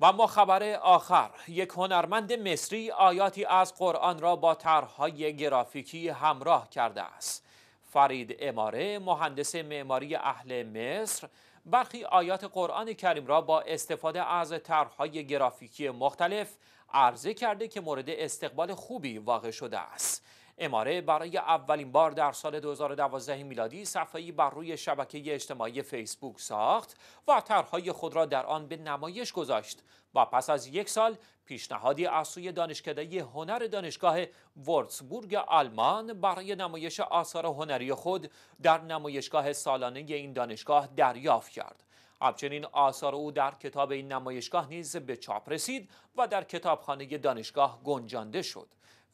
و ما خبر آخر یک هنرمند مصری آیاتی از قرآن را با طرحهای گرافیکی همراه کرده است فرید اماره مهندس معماری اهل مصر برخی آیات قرآن کریم را با استفاده از طرحهای گرافیکی مختلف عرضه کرده که مورد استقبال خوبی واقع شده است اماره برای اولین بار در سال 2012 میلادی صفحه‌ای بر روی شبکه اجتماعی فیسبوک ساخت و طرحهای خود را در آن به نمایش گذاشت و پس از یک سال پیشنهادی از سوی دانشکده هنر دانشگاه وورتسبورگ آلمان برای نمایش آثار هنری خود در نمایشگاه سالانه این دانشگاه دریافت کرد همچنین آثار او در کتاب این نمایشگاه نیز به چاپ رسید و در کتابخانه دانشگاه گنجانده شد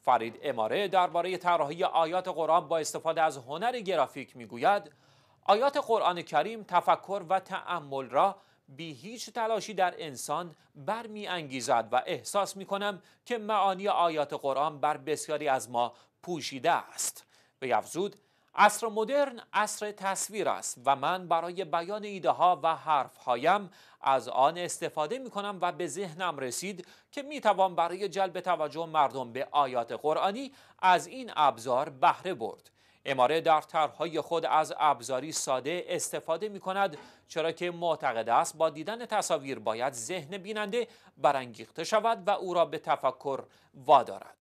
فرید اماره درباره طراحی آیات قرآن با استفاده از هنر گرافیک میگوید آیات قرآن کریم تفکر و تأمل را بی هیچ تلاشی در انسان برمی انگیزد و احساس می کنم که معانی آیات قرآن بر بسیاری از ما پوشیده است به افزود عصر مدرن عصر تصویر است و من برای بیان ایده ها و حرف هایم از آن استفاده می کنم و به ذهنم رسید که می توان برای جلب توجه مردم به آیات قرآنی از این ابزار بهره برد. اماره در طرحهای خود از ابزاری ساده استفاده می کند چرا که معتقد است با دیدن تصاویر باید ذهن بیننده برانگیخته شود و او را به تفکر وادارد.